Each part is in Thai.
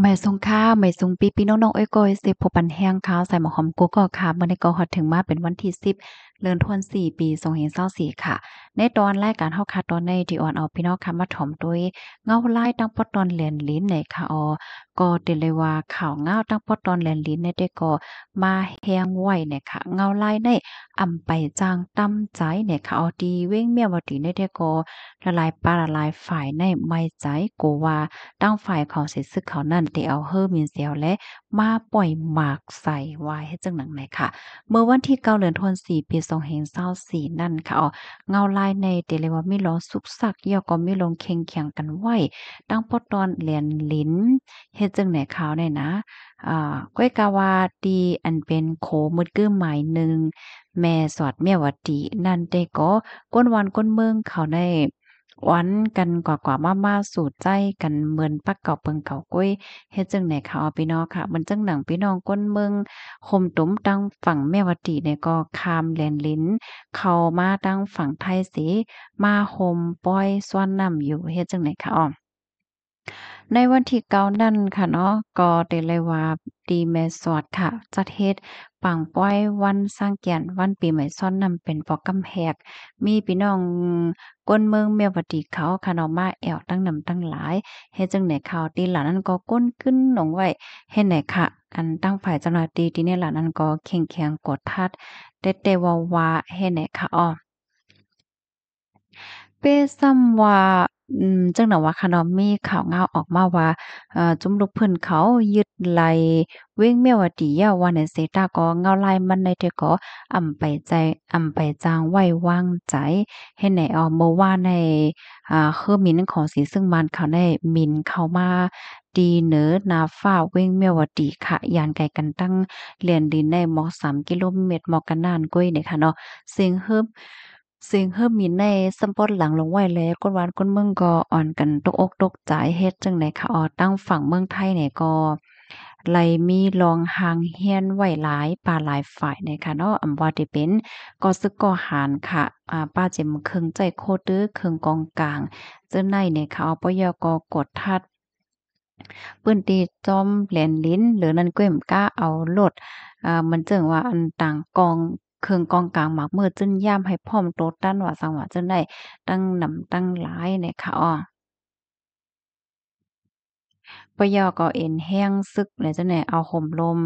ไม่ทรงค่าไม่ทรงปีปีน้องๆเอ้ยก้อยสิบพบันแห้งข้าวใส่หมอหอมกูก็ค่ะเมื่อในก็หอดถึงมาเป็นวันที่สิบเลือนทวนสี่ปีทรงเห็นเศร้าสี่ค่ะในตอนรายการเฮาคาตอนในที่อ่อนเอาพี่น้องคามาถ่อมด้วยเงาไล่ตั้งปอตอนเหรียญลิ้นในค่ะออก็เตเลยว่าข่าวเงาตั้งปอตอนเหรียญลิ้นในได้ก็มาแฮงไหวในค่ะ เงาไล่ในอำไปจางตำใจในค่ะออดีเว้งเมียวดีในได้ก็ละลายปลาละลายฝ่ายในไม่ใจกูว่าตั้งฝ่ายของเสซึกเขานั่นเต่เอาเฮอมีนเสียวและมาปล่อยหมากใส่ไว้ให้จังหนังไหนค่ะ เมื่อวันที่เก้าเดือนธันวาคมปีสองเฮงเศร้าสี่นั่นค่ะอ๋อเงาไล่ายในเตเลว่ามีลอสุกสักเย่อก็มีลงเข่งเขียงกันไหวตั้งปอตอนเหรียญลิ้นเฮ็ดจึงไหนขาวได้นะ อ่าก้วยกาวาตีอันเป็นโคมืดกึ้มหมายหนึ่ง แม่สอดเมียวตีนั่นได้ก็ก้นวันก้นเมืองเขาไดวันกันกว่ากว่ามามาสูดใจกันเหมือนปักเก่าเปิงเก่ากุ้ยเฮ็ดจังไหนค่ะพี่น้องค่ะ มันจังหนังพี่น้องก้นเมือง คมตุ้มตั้งฝั่งแม่วัตีเนี่ยก็คามแลนลิ้น เข้ามาตั้งฝั่งไทยสี มาโฮมป้อยซ้อนนำอยู่เฮ็ดจังไหนค่ะอ๋อในวันที่เก้านั่นค่ะเนาะก็ได้เลยว่าดีเมสอดค่ะ จัดเฮ็ดปังป้อยวันสร้างเกียนวันปีใหม่ซ้อนนำเป็นบอกำแพกมีพี่น้องก้นเมืองเมียวดีเขาค่ะเนาะมาแอ้วตั้งนาตั้งหลาย เฮ็ดจั่งใดขาวตีหลานนั้น ก็ก้นขึ้นหนองไว้ เฮ็ดไหน ค่ะ อันตั้งฝ่ายจัาหดดีที่นี่ยหลานนั้นก็เคร่งแข็งกดทัดเตเตวาวาเฮ็ดไหนค่ะอ๋อเปซัมว่าอืมจั่งนันว่าคนอนมีข่าวงาวออกมาว่า เอ่อจุมลูกเพื่นเขายึดไหลเวีงเมียวดีเยาวันนเสตาก็เงาลายมันในเทก็อ่ำไปใจอ่ำไปจางไว้วางใจ ให้ไหนอ่อเมื่อว่าในอ่าคือมินของสีซึ่งมัน เขาได้มินเข้ามาดีเนือนาฟ้าเวีงเมียวดีค่ะยานไกลกันตั้งีลนดินในหมอกสามกิโลเมตรหมอกกันนานกุ้ยเนี่ยค่ะเนาะเสียงฮ่บซส่งเฮิมีในสมปดหลังลงไว้แล้วก้นวานก้นเมืองก็อ่อนกันตกอกตกใจเฮ็ดจังไหนคะออตั้งฝั่งเมืองไทยเนี่ยก็ไหลมีลองหางเฮียนไหวหลายป่าหลายฝ่ายนะคะเนาะอำว่าที่เป็นก็ซึกก็หานค่ะอ่าป้าเจมเคิงใจโคตื้อเคิงกองกลางเจ้าในเนี่ยค่ะเอาปยกกดทัดปื้นตีจอมแหลนลิ้นหรือนันนก้มก้าเอาลดอ่ามันจึงว่าอันต่างกองเครื่องกองกลางหมากเมื่อจึ้นย่ำให้พร้อมโตตั้นว่าสังว่าจึ้นได้ตั้งนำตั้งหลายเนี่ยค่ะอ้อปยอก็เอ็นแห้งซึกเลยจ้ะเนี่ยเอาห่มลม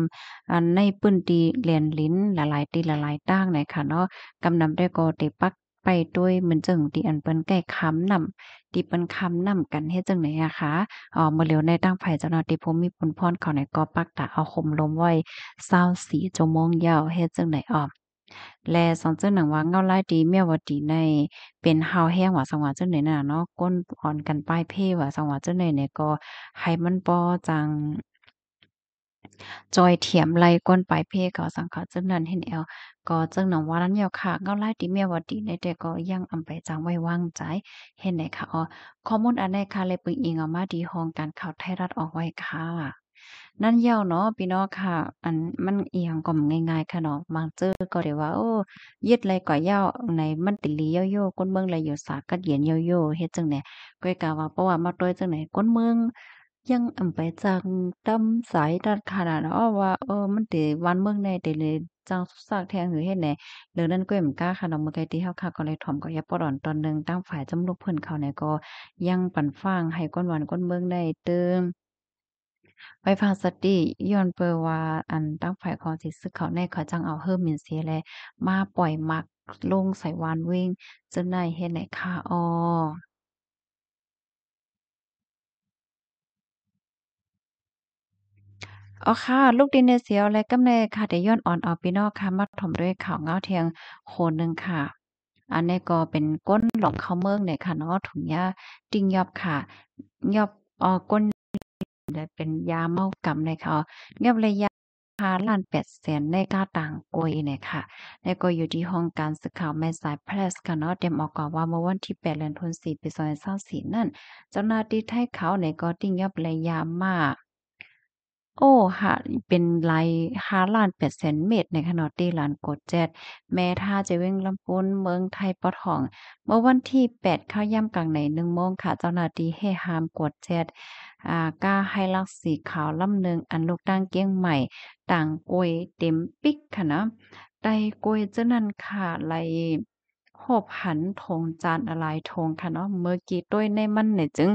อันในปื้นตีเหรียญลิ้นละลายตีละลายตั้งี่ยค่ะเนาะกำนำได้ก็เตปักไปด้วยเหมือนจึงตีอันเปิ้นแก้คำนำตีเปิ้นคำนำกันเฮ็ดจังไหนอะคะอ๋อเมื่อเร็วในตั้งไผ่เจ้านาตีผมมีผนพรเขาในก็ปักตาเอาห่มลมไว้เศร้าสีจมงยาวเฮ็ดจังไหนอ๋อและสองเจ้าหนังว่าเงาไล่ดีเมียวดีใน เป็นเฮาแห้งว่าสังวาเจ้าหนน่ะเนาะก้นอ่อนกันป้ายเพ่ว่าสังวาเจ้าหน่เนี่ยก็ให้มันปอจังจอยเถียมไล่ก้นปลายเพ่กาสังขาเจางนั้นเห็นเอลก็เจ้าหนังว่านั้นเหียวค่ะเงาไล่ตีเมียวดีในแต่ก็ยังอำไปจังไว้วางใจ เห็นไหนค่ะอ๋อข้อมูลอันหนค่ะเลยปึงอิงออกมาดีห้องการข่าวไทยรัฐออกไว้ค่ะนั่นเย่าเนาะพี่น้องค่ะ อันมันเอียงก่อมง่ายๆค่ะเนาะบางเจอก็เดี๋ยวว่าโอ้ยึดอะไรก่อเย่าในมันติลีเย่าโย่ก้นเมืองอะไรอยู่สากัดเย็นเย่าโย่เฮ็ดจังไหนก้อยกาวว่าเพราะว่ามาด้วยจังไหนก้นเมืองยังอำไปจังตำาสายดัดขนาดอาอว่าเออมันติวันเมืองในติเลยจังสุสากแทงหรือเฮ็ดไหนเรื่อนั้นก็ไม่กล้าค่ะเนาะเมื่อกี้ที่เฮาค่ะก็เลยถ่อมก็ย่าปดอ่อนตอนนึงตั้งฝ่ายจำลูกเพื่อนเขาเนี่ยก็ ยังปั่นฟังให้ก้นวันก้นเมืองได้เติมไปฟังสติย้อนเปว่าอันตั้งฝ่ายของสิซึกเขาในเขาจังเอาเฮิมมินเสียแลมาปล่อยมักลงใส่วานวิ่ง จะในเฮ็นไหนคาอออ๋อค่ะลูกดินเนเซียและก็ในค่ะเดย้อน อ่อน ออปีนอกค่ะมาถมด้วยข่าวเงาเทียงโคนหนึ่งค่ะ อันนี้ก็เป็นก้นหลงเข้าเมืองเนี่ยค่ะเนาะถุงยาจริงยอบค่ะ ยอบอ๋อก้นได้เป็นยาเมากำในเขาเงียบระยะพาล้านแปดแสนในก้าต่างกวยเนี่ยค่ะในกวยอยู่ที่ห้องการสึกข่าวแม่สายเพรสกันเนาะเตรยมออกก่อนว่าเมื่อวันที่แปดเดือนธันวาคมปีสองพันสิบสี่นั่นเจ้าหน้าที่ไทยเขาในก็ติ้งยับเลยยามาโอ้ฮะเป็นลายาล้านแปดแสนเมตรใน ขนาดตีล้านกดแจดแม่ท่าจะเว่งลำพูนเมืองไทยปอทอง เมื่อวันที่แปดข้าย่ำกลางในหนึ่งโมงค่ะ เจ้าหน้าที่ให้หาม กดแจดอ่าก้าให้ลักสีขาวลำหนึ่งอัน ลูกตั้งเกี้ยง ใหม่ต่างกวยเต็ม ปิกค่ะนะไตกวยเจ้านั้นค่ะไรหบหันทงจานอะไรทงค่ะเนาะเมื่อกี้ต้วยในมัน เนี่ยจึง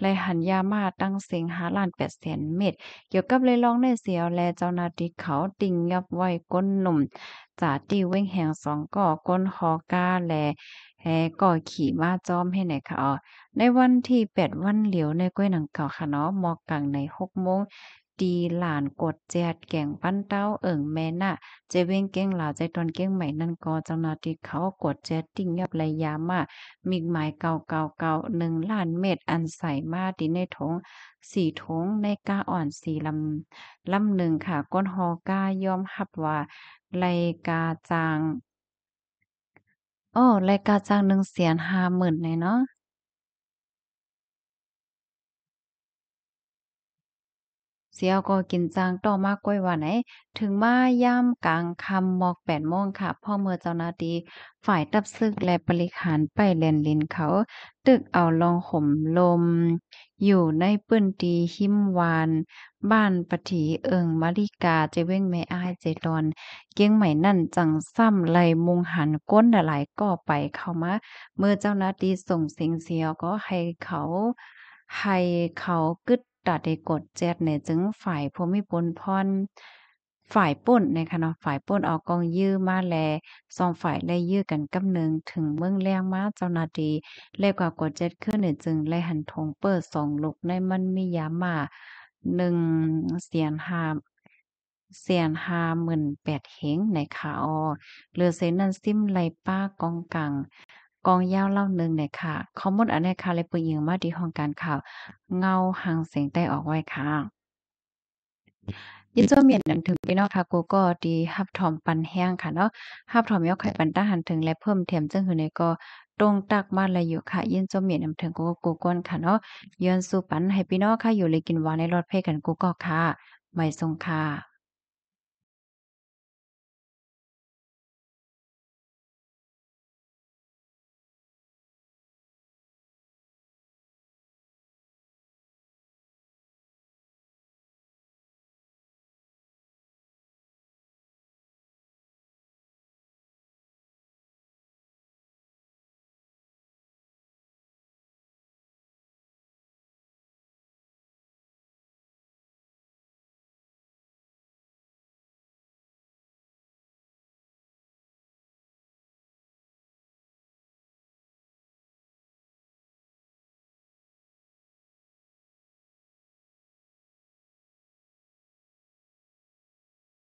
เลยหันยามาตั้งเสียงหาล้านแปดแสนเม็ดเกี่ยว กับ เลยลองในเสียวแลเจ้านาทีเขาติ่งยับ ไว้ ก้นหนุ่มจ่าตีเว้งแห่งสองก่อก้น หอก้าแลแฮก่อขี่มาจอมให้ไหนค่ะอ๋อในวันที่แปดวันเหลียวในก้วยหนังเก่าค่ะเนาะมอกกลางในหกโมงดีหลานกดแจดแก่งปั้นเต้าเอิ่งแม่น่ะเจเว้งเก้งหลาใจ ตอนเก้งใหม่นั่นก็จังนาที่เขากดแจดติ่งยับเลยามามีหมายเก่าเก่าเก่าหนึ่งล้านเม็ดอันใส่มาดีในถงสี่ถงในกาอ่อนสี่ลำลำหนึ่งค่ะก้นหอก้ายอมหับว่าไลกาจางอ๋อรายกาจางหนึ่งเสียนห้าหมื่นเลยเนาะเสียวก็กินจางต่อมากก้อยว่าไหน ถึงมาย่ำกลางคำหมอกแปดโมงค่ะพ่อเมื่อเจ้านาดี ฝ่ายตับซึก และบริหารไปเลนลินเขา ตึกเอาลองข่มลม อยู่ในปื้นตีหิมวาน บ้านปฏีเอิงมาริกาเจเว้งแม่อ้ายเจดอน เกี้ยงใหม่นั่น จังซ้ำไหลมุงหันก้นหลายก่อไปเข้ามา เมื่อเจ้านาดีส่งเสียงเสียวก็ให้เขา ให้เขากึดตัดใดกดแจ็ดเนจึงฝ่ายพูมิปุนพรฝ่ายปุ่นนะคะเนาะฝ่ายป่นออกกองยื้อมาแลสองฝ่ายไล่ยื้อกันกำนึงถึงเมืองแรงมาเจ้านาดีเล่กว่ากดเจ็ดขึ้นเนจึงไลหันทงเปิดสองลูกในมันมียามาหนึ่งเสียนหาเสียนหาหมื่นแปดเฮงในขาออเรือเซนันซิมไลป้ากองกังกองยาวเล่าหนึ่งเนี่ยค่ะข้อมูลอันนี้ค่ะเลยปืนยิงมาดีห้องการข่าว เงาหางเสียงใต้ออกไว้ค่ะยิ่งเจ้เมียนนันถึงพี่น้องค่ะกูก็ดีฮับถอมปันแห้งค่ะเนาะฮับถอมยกไข่ปันตาหันถึงและเพิ่มเทีมจึงหือในก็ตรงตักมาเลยอยู่ค่ะ ยินโจ้เมียนน่นถึงกูก็กูก้นค่ะเนาะย้อนสู่ปันให้พี่น้องค่ะอยู่เลยกินวานในรถเพ่กันกูก็ค่ะไม่ทรงค่ะ